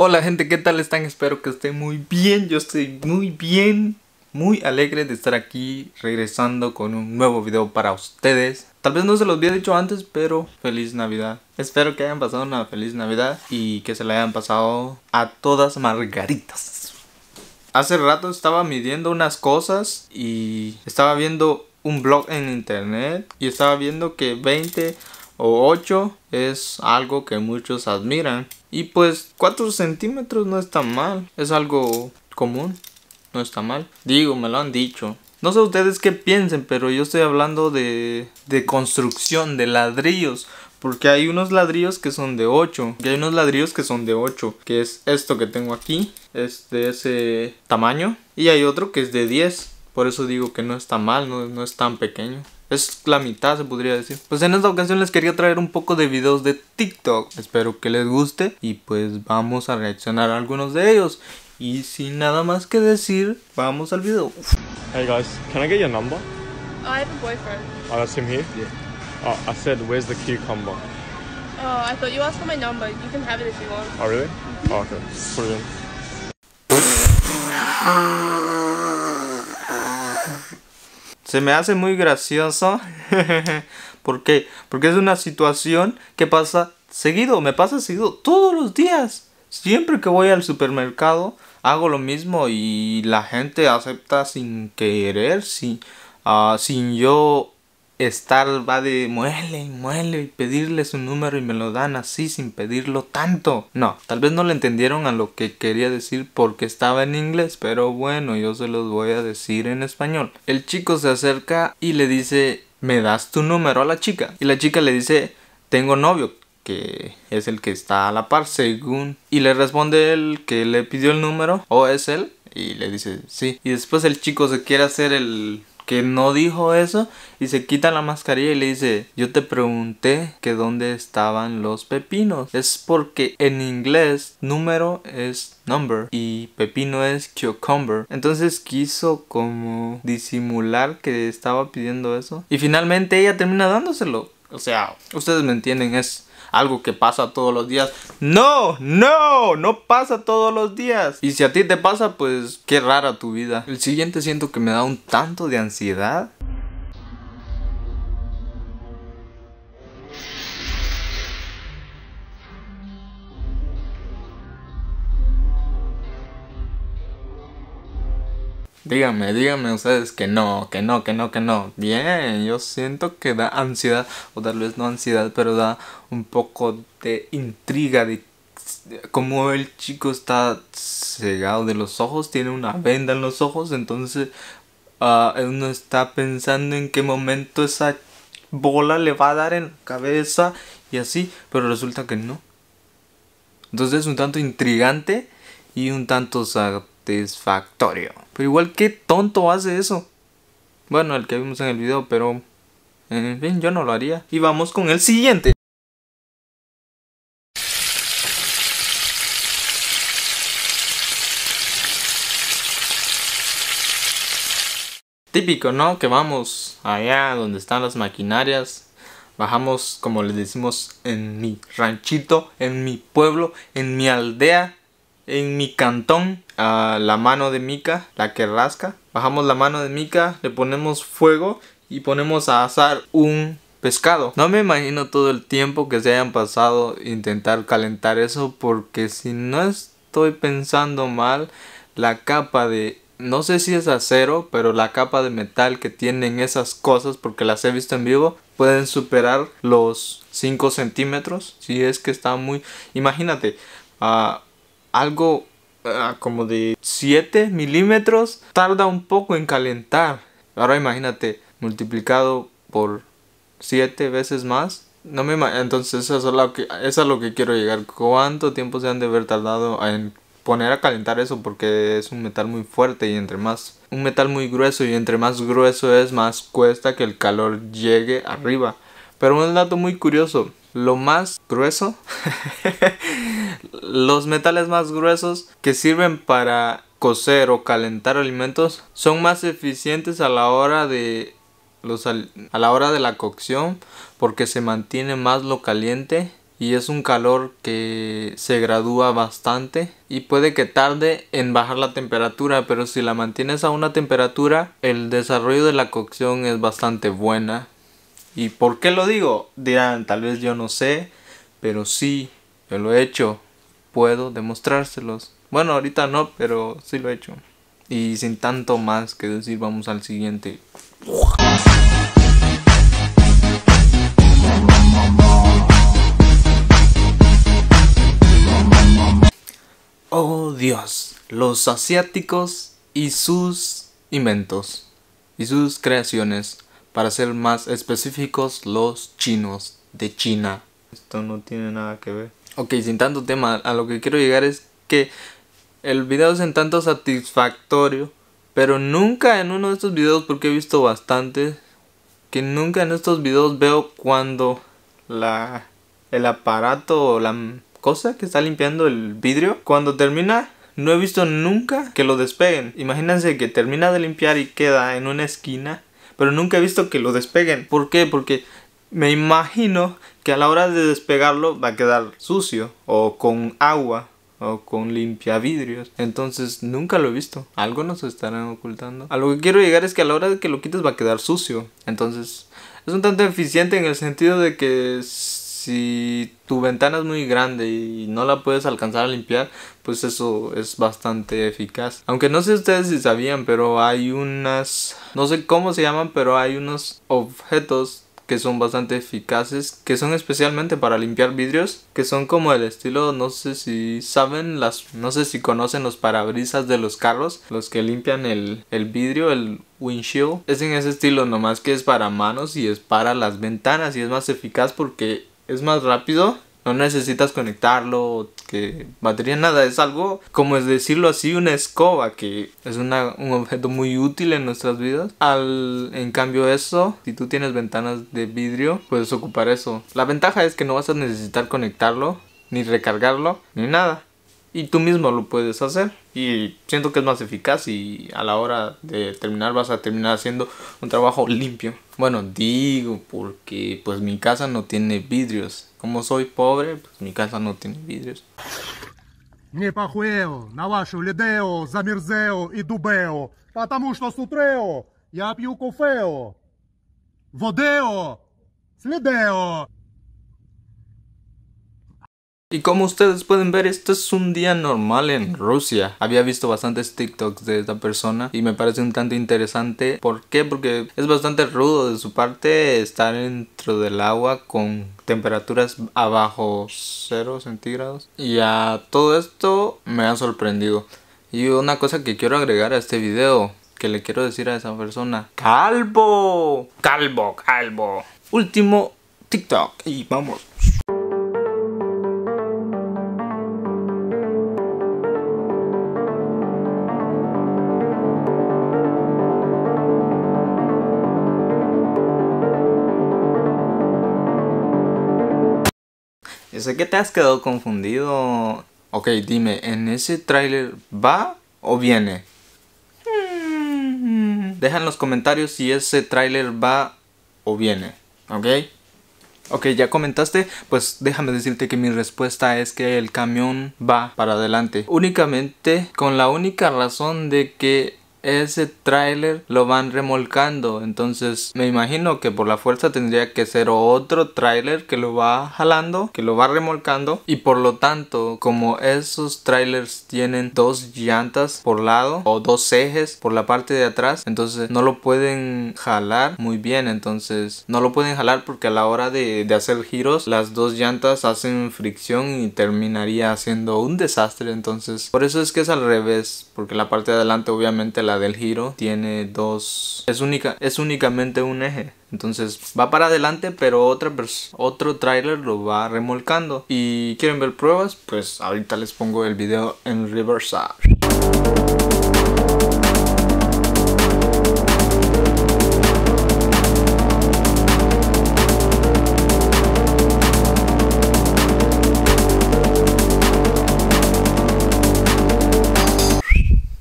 Hola gente, ¿qué tal están? Espero que estén muy bien, yo estoy muy bien, muy alegre de estar aquí regresando con un nuevo video para ustedes. Tal vez no se los había dicho antes, pero feliz Navidad. Espero que hayan pasado una feliz Navidad y que se la hayan pasado a todas margaritas. Hace rato estaba midiendo unas cosas y estaba viendo un blog en internet y estaba viendo que 20 o 8 es algo que muchos admiran. Y pues 4 centímetros no está mal, es algo común, no está mal. Digo, me lo han dicho. No sé ustedes qué piensen, pero yo estoy hablando de, construcción, de ladrillos. Porque hay unos ladrillos que son de 8. Y hay unos ladrillos que son de 8. Que es esto que tengo aquí. Es de ese tamaño. Y hay otro que es de 10. Por eso digo que no está mal, no, no es tan pequeño. Es la mitad, se podría decir. Pues en esta ocasión les quería traer un poco de videos de TikTok. Espero que les guste y pues vamos a reaccionar a algunos de ellos. Y sin nada más que decir, vamos al video. Hey guys, can I get your number? Oh, I have a boyfriend. Oh, that's him here? Yeah. Oh, I said, where's the cucumber? Oh, I thought you asked for my number. You can have it if you want. Oh, really? Oh, okay. Put se me hace muy gracioso. ¿Por qué? Porque es una situación que pasa seguido, me pasa seguido todos los días. Siempre que voy al supermercado hago lo mismo y la gente acepta sin querer, sin, ah, sin yo estar va de muele y muele y pedirle su número y me lo dan así sin pedirlo tanto. No, tal vez no le entendieron a lo que quería decir porque estaba en inglés, pero bueno, yo se los voy a decir en español. El chico se acerca y le dice, "¿Me das tu número a la chica?" Y la chica le dice, "Tengo novio." que es el que está a la par según y le responde el que le pidió el número o es él y le dice sí y después el chico se quiere hacer el que no dijo eso y se quita la mascarilla y le dice, yo te pregunté que dónde estaban los pepinos. Es porque en inglés número es number y pepino es cucumber. Entonces quiso como disimular que estaba pidiendo eso. Y finalmente ella termina dándoselo. O sea, ustedes me entienden, es algo que pasa todos los días. No, no, no pasa todos los días. Y si a ti te pasa, pues qué rara tu vida. El siguiente siento que me da un tanto de ansiedad dígame, dígame ustedes que no, que no, que no, que no. Bien, yo siento que da ansiedad, o tal vez no ansiedad, pero da un poco de intriga de como el chico está cegado de los ojos, tiene una venda en los ojos, entonces uno ah, está pensando en qué momento esa bola le va a dar en la cabeza y así, pero resulta que no. Entonces es un tanto intrigante y un tanto satisfactorio. Pero igual, qué tonto hace eso. Bueno, el que vimos en el video, pero... En fin, yo no lo haría. Y vamos con el siguiente. Típico, ¿no? Que vamos allá donde están las maquinarias bajamos, como les decimos, en mi ranchito, en mi pueblo, en mi aldea, en mi cantón la mano de mica, la que rasca. Bajamos la mano de mica, le ponemos fuego y ponemos a asar un pescado. No me imagino todo el tiempo que se hayan pasado intentar calentar eso porque si no estoy pensando mal, la capa de no sé si es acero, pero la capa de metal que tienen esas cosas, porque las he visto en vivo, pueden superar los 5 centímetros. Si es que está muy... Imagínate, a ah, algo ah, como de 7 milímetros tarda un poco en calentar. Ahora imagínate, multiplicado por 7 veces más. No me Entonces eso es, lo que, es lo que quiero llegar. ¿Cuánto tiempo se han de haber tardado en poner a calentar eso? Porque es un metal muy fuerte y entre más... Un metal muy grueso y entre más grueso es, más cuesta que el calor llegue arriba. Pero un dato muy curioso lo más grueso, los metales más gruesos que sirven para cocer o calentar alimentos son más eficientes a la hora de a la hora de la cocción porque se mantiene más lo caliente y es un calor que se gradúa bastante y puede que tarde en bajar la temperatura pero si la mantienes a una temperatura el desarrollo de la cocción es bastante buena ¿Y por qué lo digo? Dirán, tal vez yo no sé, pero sí, yo lo he hecho. Puedo demostrárselos. Bueno, ahorita no, pero sí lo he hecho. Y sin tanto más que decir, vamos al siguiente. Oh Dios, los asiáticos y sus inventos y sus creaciones. Para ser más específicos, los chinos de China. Esto no tiene nada que ver. Ok, sin tanto tema, a lo que quiero llegar es que el video es en tanto satisfactorio, pero nunca en uno de estos videos, porque he visto bastantes, que nunca en estos videos veo cuando la, el aparato o la cosa que está limpiando el vidrio, cuando termina, no he visto nunca que lo despeguen. Imagínense que termina de limpiar y queda en una esquina pero nunca he visto que lo despeguen. ¿Por qué? Porque me imagino que a la hora de despegarlo va a quedar sucio o con agua o con limpiavidrios. Entonces nunca lo he visto. Algo nos estarán ocultando. A lo que quiero llegar es que a la hora de que lo quites va a quedar sucio. Entonces es un tanto eficiente en el sentido de que si tu ventana es muy grande y no la puedes alcanzar a limpiar, pues eso es bastante eficaz. Aunque no sé ustedes si sabían, pero hay unas, no sé cómo se llaman, pero hay unos objetos que son bastante eficaces, que son especialmente para limpiar vidrios, que son como el estilo, no sé si saben las, no sé si conocen los parabrisas de los carros, los que limpian el, el vidrio, el windshield, es en ese estilo, nomás que es para manos y es para las ventanas y es más eficaz porque es más rápido. No necesitas conectarlo, que batería, nada. Es algo, como es decirlo así, una escoba, que es una, un objeto muy útil en nuestras vidas. Al, en cambio eso, si tú tienes ventanas de vidrio, puedes ocupar eso. La ventaja es que no vas a necesitar conectarlo, ni recargarlo, ni nada y tú mismo lo puedes hacer y siento que es más eficaz y a la hora de terminar vas a terminar haciendo un trabajo limpio. Bueno, digo porque pues mi casa no tiene vidrios. Como soy pobre, pues mi casa no tiene vidrios. Y como ustedes pueden ver, esto es un día normal en Rusia. Había visto bastantes TikToks de esta persona y me parece un tanto interesante. ¿Por qué? Porque es bastante rudo de su parte estar dentro del agua con temperaturas abajo 0 centígrados. Y a todo esto me ha sorprendido. Y una cosa que quiero agregar a este video, que le quiero decir a esa persona. ¡Calvo! ¡Calvo, calvo! Último TikTok y vamos. sé que te has quedado confundido. Ok, dime, ¿en ese tráiler va o viene? Mm. Deja en los comentarios si ese tráiler va o viene, ¿ok? Ok, ya comentaste, pues déjame decirte que mi respuesta es que el camión va para adelante. Únicamente con la única razón de que ese tráiler lo van remolcando. Entonces me imagino que por la fuerza tendría que ser otro tráiler que lo va jalando, que lo va remolcando. Y por lo tanto, como esos trailers tienen dos llantas por lado o dos ejes por la parte de atrás, entonces no lo pueden jalar muy bien. Entonces no lo pueden jalar porque a la hora de, de hacer giros las dos llantas hacen fricción y terminaría siendo un desastre. Entonces por eso es que es al revés, porque la parte de adelante obviamente la del giro tiene dos... Es, única, es únicamente un eje. Entonces va para adelante, pero otra otro trailer lo va remolcando. ¿Y quieren ver pruebas? Pues ahorita les pongo el video en reversa.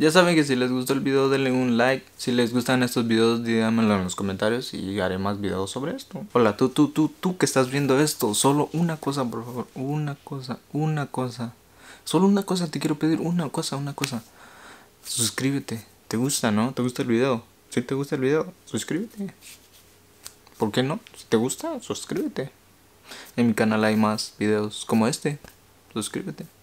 Ya saben que si les gustó el video denle un like. Si les gustan estos videos díganmelo en los comentarios y haré más videos sobre esto. Hola, tú, tú, tú, tú que estás viendo esto. Solo una cosa, por favor. Una cosa, una cosa. Solo una cosa, te quiero pedir una cosa, una cosa. Suscríbete. ¿Te gusta, no? ¿Te gusta el video? Si te gusta el video, suscríbete. ¿Por qué no? Si te gusta, suscríbete. En mi canal hay más videos como este. Suscríbete.